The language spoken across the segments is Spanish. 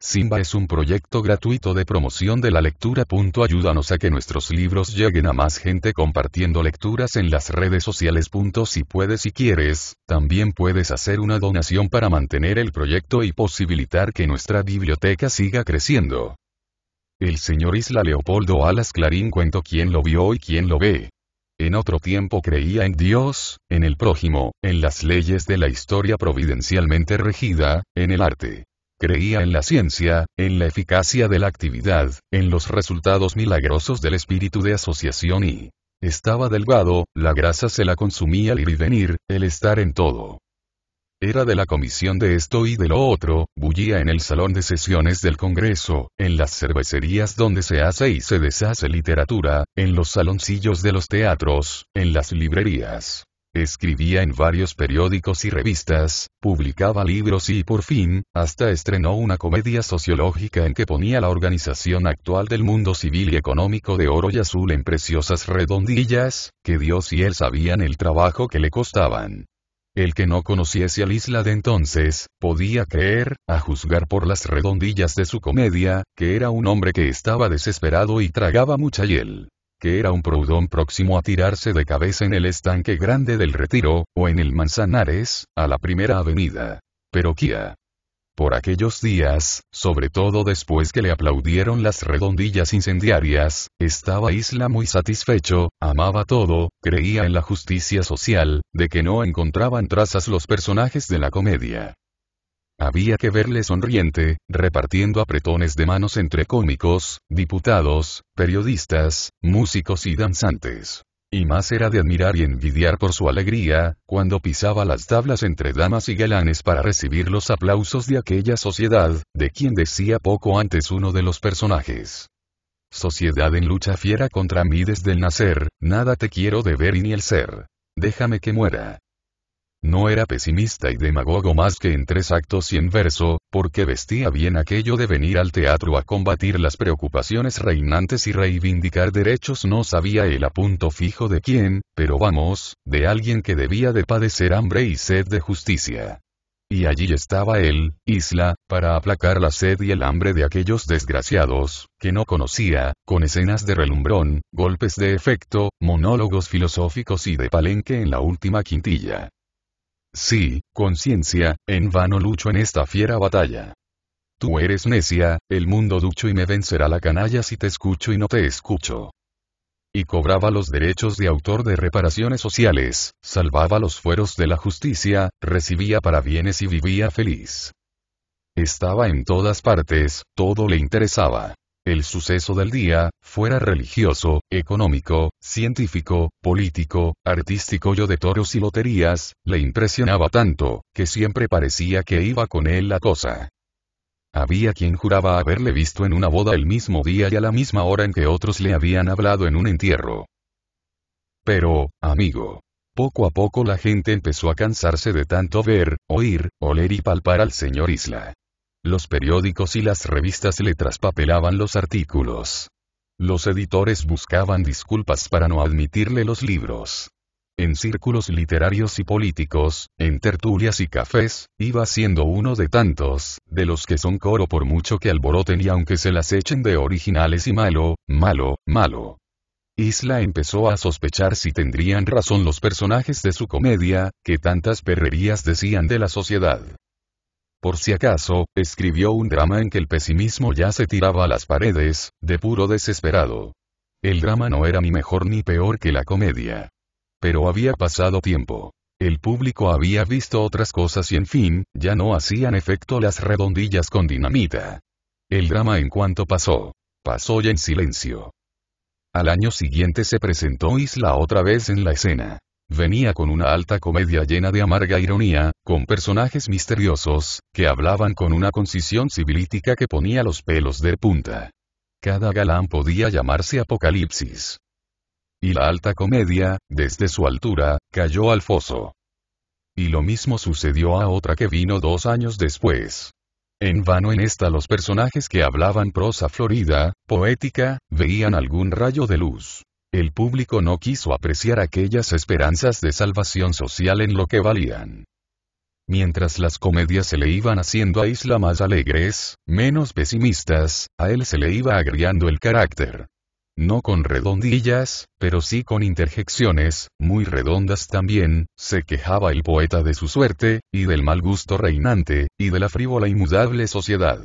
Simba es un proyecto gratuito de promoción de la lectura. Ayúdanos a que nuestros libros lleguen a más gente compartiendo lecturas en las redes sociales. Si puedes y quieres, también puedes hacer una donación para mantener el proyecto y posibilitar que nuestra biblioteca siga creciendo. El señor Isla Leopoldo Alas Clarín cuento quién lo vio y quién lo ve. En otro tiempo creía en Dios, en el prójimo, en las leyes de la historia providencialmente regida, en el arte. Creía en la ciencia, en la eficacia de la actividad, en los resultados milagrosos del espíritu de asociación y... Estaba delgado, la grasa se la consumía el ir y venir, el estar en todo. Era de la comisión de esto y de lo otro, bullía en el salón de sesiones del Congreso, en las cervecerías donde se hace y se deshace literatura, en los saloncillos de los teatros, en las librerías escribía en varios periódicos y revistas, publicaba libros y por fin, hasta estrenó una comedia sociológica en que ponía la organización actual del mundo civil y económico de oro y azul en preciosas redondillas, que Dios y él sabían el trabajo que le costaban. El que no conociese al isla de entonces, podía creer, a juzgar por las redondillas de su comedia, que era un hombre que estaba desesperado y tragaba mucha hiel que era un proudón próximo a tirarse de cabeza en el estanque grande del Retiro, o en el Manzanares, a la primera avenida. Pero Kia. Por aquellos días, sobre todo después que le aplaudieron las redondillas incendiarias, estaba Isla muy satisfecho, amaba todo, creía en la justicia social, de que no encontraban trazas los personajes de la comedia. Había que verle sonriente, repartiendo apretones de manos entre cómicos, diputados, periodistas, músicos y danzantes. Y más era de admirar y envidiar por su alegría, cuando pisaba las tablas entre damas y galanes para recibir los aplausos de aquella sociedad, de quien decía poco antes uno de los personajes. Sociedad en lucha fiera contra mí desde el nacer, nada te quiero deber y ni el ser. Déjame que muera. No era pesimista y demagogo más que en tres actos y en verso, porque vestía bien aquello de venir al teatro a combatir las preocupaciones reinantes y reivindicar derechos. No sabía el apunto fijo de quién, pero vamos, de alguien que debía de padecer hambre y sed de justicia. Y allí estaba él, Isla, para aplacar la sed y el hambre de aquellos desgraciados, que no conocía, con escenas de relumbrón, golpes de efecto, monólogos filosóficos y de palenque en la última quintilla. Sí, conciencia, en vano lucho en esta fiera batalla. Tú eres necia, el mundo ducho y me vencerá la canalla si te escucho y no te escucho. Y cobraba los derechos de autor de reparaciones sociales, salvaba los fueros de la justicia, recibía para bienes y vivía feliz. Estaba en todas partes, todo le interesaba el suceso del día, fuera religioso, económico, científico, político, artístico yo de toros y loterías, le impresionaba tanto, que siempre parecía que iba con él la cosa. Había quien juraba haberle visto en una boda el mismo día y a la misma hora en que otros le habían hablado en un entierro. Pero, amigo, poco a poco la gente empezó a cansarse de tanto ver, oír, oler y palpar al señor Isla. Los periódicos y las revistas le traspapelaban los artículos. Los editores buscaban disculpas para no admitirle los libros. En círculos literarios y políticos, en tertulias y cafés, iba siendo uno de tantos, de los que son coro por mucho que alboroten y aunque se las echen de originales y malo, malo, malo. Isla empezó a sospechar si tendrían razón los personajes de su comedia, que tantas perrerías decían de la sociedad. Por si acaso, escribió un drama en que el pesimismo ya se tiraba a las paredes, de puro desesperado. El drama no era ni mejor ni peor que la comedia. Pero había pasado tiempo. El público había visto otras cosas y en fin, ya no hacían efecto las redondillas con dinamita. El drama en cuanto pasó. Pasó ya en silencio. Al año siguiente se presentó Isla otra vez en la escena. Venía con una alta comedia llena de amarga ironía, con personajes misteriosos, que hablaban con una concisión civilítica que ponía los pelos de punta. Cada galán podía llamarse Apocalipsis. Y la alta comedia, desde su altura, cayó al foso. Y lo mismo sucedió a otra que vino dos años después. En vano en esta los personajes que hablaban prosa florida, poética, veían algún rayo de luz el público no quiso apreciar aquellas esperanzas de salvación social en lo que valían. Mientras las comedias se le iban haciendo a Isla más alegres, menos pesimistas, a él se le iba agriando el carácter. No con redondillas, pero sí con interjecciones, muy redondas también, se quejaba el poeta de su suerte, y del mal gusto reinante, y de la frívola mudable sociedad.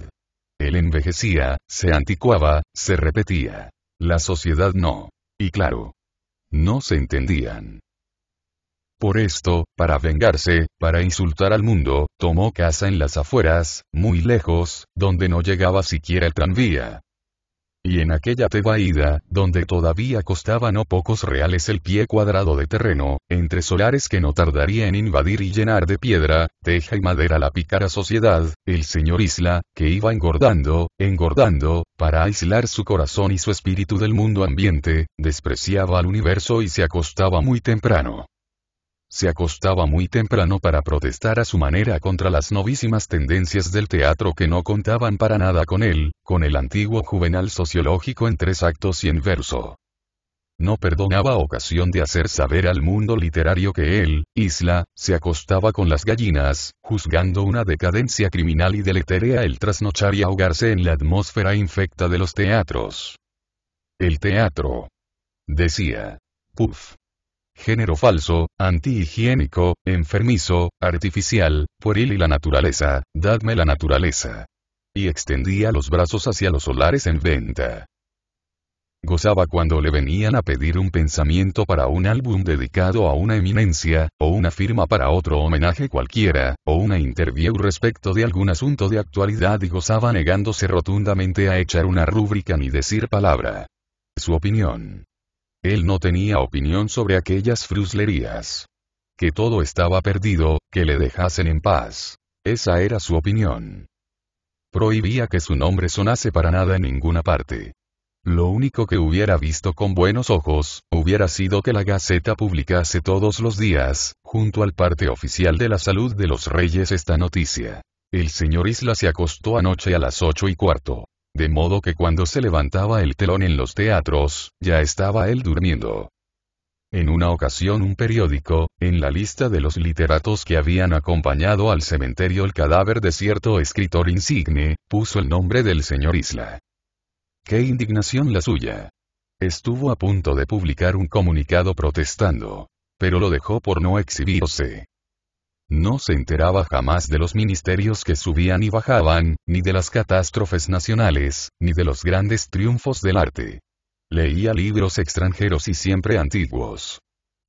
Él envejecía, se anticuaba, se repetía. La sociedad no y claro. No se entendían. Por esto, para vengarse, para insultar al mundo, tomó casa en las afueras, muy lejos, donde no llegaba siquiera el tranvía. Y en aquella tebaída, donde todavía costaba no pocos reales el pie cuadrado de terreno, entre solares que no tardaría en invadir y llenar de piedra, teja y madera la picara sociedad, el señor Isla, que iba engordando, engordando, para aislar su corazón y su espíritu del mundo ambiente, despreciaba al universo y se acostaba muy temprano se acostaba muy temprano para protestar a su manera contra las novísimas tendencias del teatro que no contaban para nada con él, con el antiguo juvenal sociológico en tres actos y en verso. No perdonaba ocasión de hacer saber al mundo literario que él, Isla, se acostaba con las gallinas, juzgando una decadencia criminal y deleterea el trasnochar y ahogarse en la atmósfera infecta de los teatros. El teatro. Decía. puf género falso, antihigiénico, enfermizo, artificial, pueril y la naturaleza, dadme la naturaleza. Y extendía los brazos hacia los solares en venta. Gozaba cuando le venían a pedir un pensamiento para un álbum dedicado a una eminencia, o una firma para otro homenaje cualquiera, o una interview respecto de algún asunto de actualidad y gozaba negándose rotundamente a echar una rúbrica ni decir palabra. Su opinión él no tenía opinión sobre aquellas fruslerías. Que todo estaba perdido, que le dejasen en paz. Esa era su opinión. Prohibía que su nombre sonase para nada en ninguna parte. Lo único que hubiera visto con buenos ojos, hubiera sido que la Gaceta publicase todos los días, junto al parte oficial de la salud de los reyes esta noticia. El señor Isla se acostó anoche a las ocho y cuarto de modo que cuando se levantaba el telón en los teatros, ya estaba él durmiendo. En una ocasión un periódico, en la lista de los literatos que habían acompañado al cementerio el cadáver de cierto escritor insigne, puso el nombre del señor Isla. ¡Qué indignación la suya! Estuvo a punto de publicar un comunicado protestando. Pero lo dejó por no exhibirse. No se enteraba jamás de los ministerios que subían y bajaban, ni de las catástrofes nacionales, ni de los grandes triunfos del arte. Leía libros extranjeros y siempre antiguos.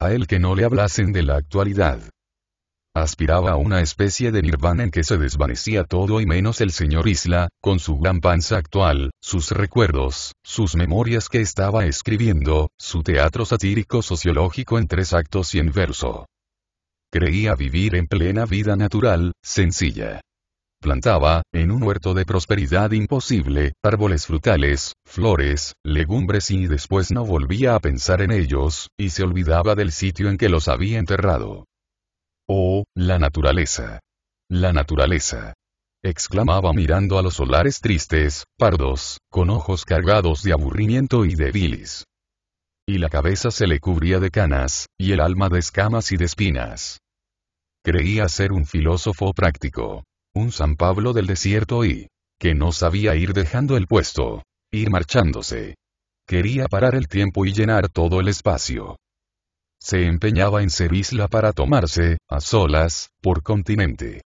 A él que no le hablasen de la actualidad. Aspiraba a una especie de nirvana en que se desvanecía todo y menos el señor Isla, con su gran panza actual, sus recuerdos, sus memorias que estaba escribiendo, su teatro satírico sociológico en tres actos y en verso creía vivir en plena vida natural, sencilla. Plantaba, en un huerto de prosperidad imposible, árboles frutales, flores, legumbres y después no volvía a pensar en ellos, y se olvidaba del sitio en que los había enterrado. Oh, la naturaleza. La naturaleza exclamaba mirando a los solares tristes, pardos, con ojos cargados de aburrimiento y de bilis. Y la cabeza se le cubría de canas, y el alma de escamas y de espinas. Creía ser un filósofo práctico. Un San Pablo del desierto y que no sabía ir dejando el puesto, ir marchándose. Quería parar el tiempo y llenar todo el espacio. Se empeñaba en ser isla para tomarse, a solas, por continente.